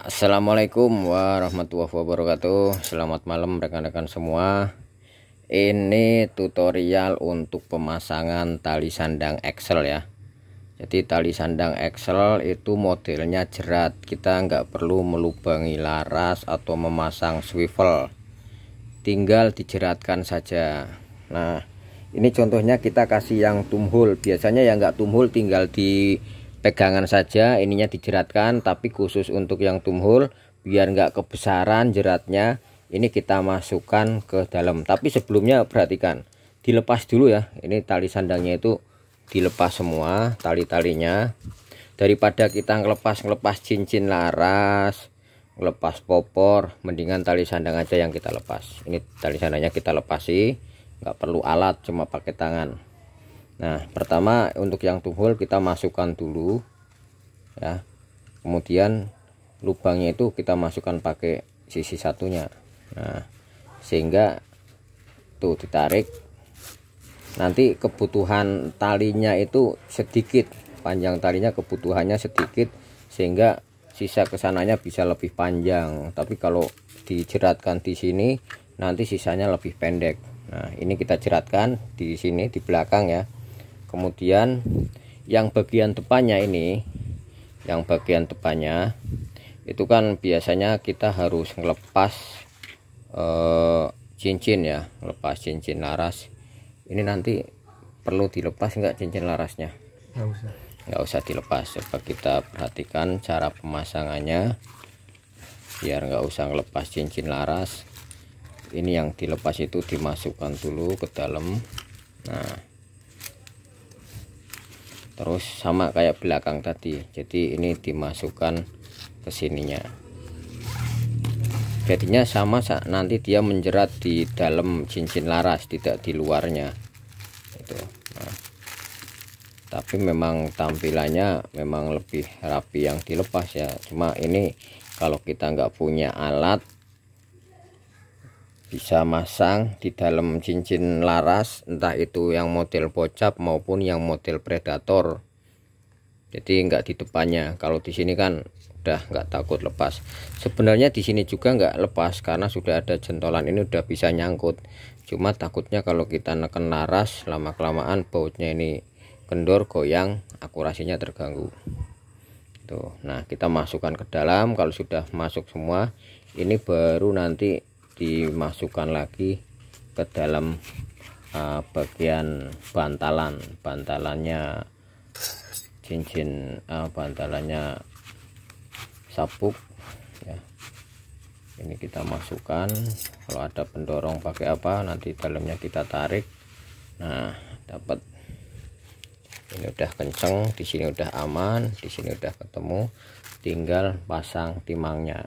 Assalamualaikum warahmatullahi wabarakatuh Selamat malam rekan-rekan semua Ini tutorial untuk pemasangan tali sandang Excel ya Jadi tali sandang Excel itu modelnya jerat Kita nggak perlu melubangi laras atau memasang swivel Tinggal dijeratkan saja Nah ini contohnya kita kasih yang tumhul Biasanya yang nggak tumhul tinggal di pegangan saja ininya dijeratkan tapi khusus untuk yang tumhul biar enggak kebesaran jeratnya ini kita masukkan ke dalam tapi sebelumnya perhatikan dilepas dulu ya ini tali sandangnya itu dilepas semua tali-talinya daripada kita ngelepas-ngelepas cincin laras ngelepas popor mendingan tali sandang aja yang kita lepas ini tali sandangnya kita lepasi nggak perlu alat cuma pakai tangan Nah pertama untuk yang tuhul kita masukkan dulu ya kemudian lubangnya itu kita masukkan pakai sisi satunya nah sehingga tuh ditarik nanti kebutuhan talinya itu sedikit panjang talinya kebutuhannya sedikit sehingga sisa kesananya bisa lebih panjang tapi kalau dijeratkan di sini nanti sisanya lebih pendek nah ini kita jeratkan di sini di belakang ya kemudian yang bagian depannya ini yang bagian depannya itu kan biasanya kita harus ngelepas eh, cincin ya lepas cincin laras ini nanti perlu dilepas enggak cincin larasnya enggak usah enggak usah dilepas coba kita perhatikan cara pemasangannya biar enggak usah ngelepas cincin laras ini yang dilepas itu dimasukkan dulu ke dalam nah terus sama kayak belakang tadi jadi ini dimasukkan ke sininya jadinya sama nanti dia menjerat di dalam cincin laras tidak di luarnya itu nah. tapi memang tampilannya memang lebih rapi yang dilepas ya cuma ini kalau kita nggak punya alat bisa masang di dalam cincin laras entah itu yang model bocap maupun yang model predator jadi enggak di depannya kalau di sini kan udah enggak takut lepas sebenarnya di sini juga enggak lepas karena sudah ada jentolan ini udah bisa nyangkut cuma takutnya kalau kita neken laras lama kelamaan bautnya ini kendor goyang akurasinya terganggu tuh nah kita masukkan ke dalam kalau sudah masuk semua ini baru nanti dimasukkan lagi ke dalam uh, bagian bantalan bantalannya cincin uh, bantalannya sabuk ya ini kita masukkan kalau ada pendorong pakai apa nanti dalamnya kita tarik nah dapat ini udah kenceng di sini udah aman di sini udah ketemu tinggal pasang timangnya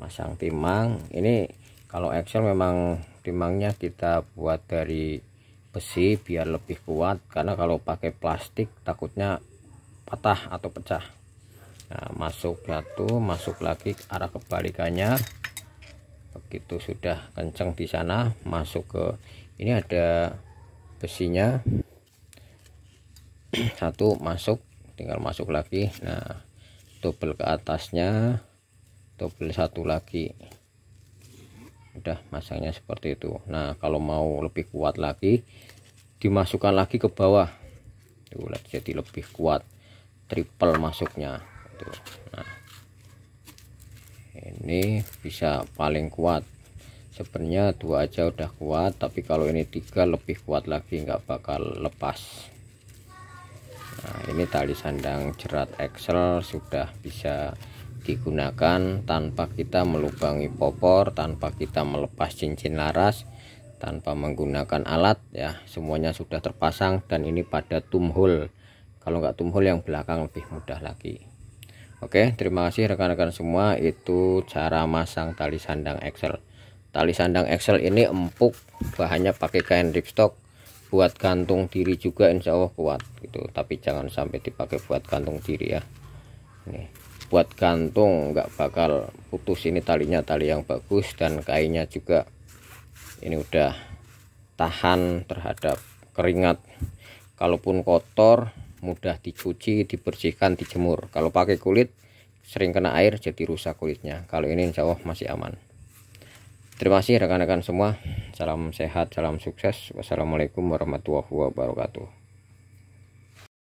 masang timang ini kalau Excel memang timangnya kita buat dari besi biar lebih kuat karena kalau pakai plastik takutnya patah atau pecah nah, masuk satu masuk lagi arah kebalikannya begitu sudah kenceng di sana masuk ke ini ada besinya satu masuk tinggal masuk lagi nah double ke atasnya double satu lagi udah masangnya seperti itu nah kalau mau lebih kuat lagi dimasukkan lagi ke bawah tuh jadi lebih kuat triple masuknya tuh nah ini bisa paling kuat sebenarnya dua aja udah kuat tapi kalau ini tiga lebih kuat lagi nggak bakal lepas nah ini tali sandang jerat Excel sudah bisa digunakan tanpa kita melubangi popor, tanpa kita melepas cincin laras, tanpa menggunakan alat ya. Semuanya sudah terpasang dan ini pada tumhul. Kalau nggak tumhul yang belakang lebih mudah lagi. Oke, terima kasih rekan-rekan semua. Itu cara masang tali sandang Excel. Tali sandang Excel ini empuk, bahannya pakai kain ripstop. Buat gantung diri juga insya Allah kuat gitu. Tapi jangan sampai dipakai buat gantung diri ya. Nih buat gantung nggak bakal putus ini talinya tali yang bagus dan kainnya juga ini udah tahan terhadap keringat kalaupun kotor mudah dicuci dibersihkan dijemur kalau pakai kulit sering kena air jadi rusak kulitnya kalau ini insya Allah masih aman terima kasih rekan-rekan semua salam sehat salam sukses wassalamualaikum warahmatullahi wabarakatuh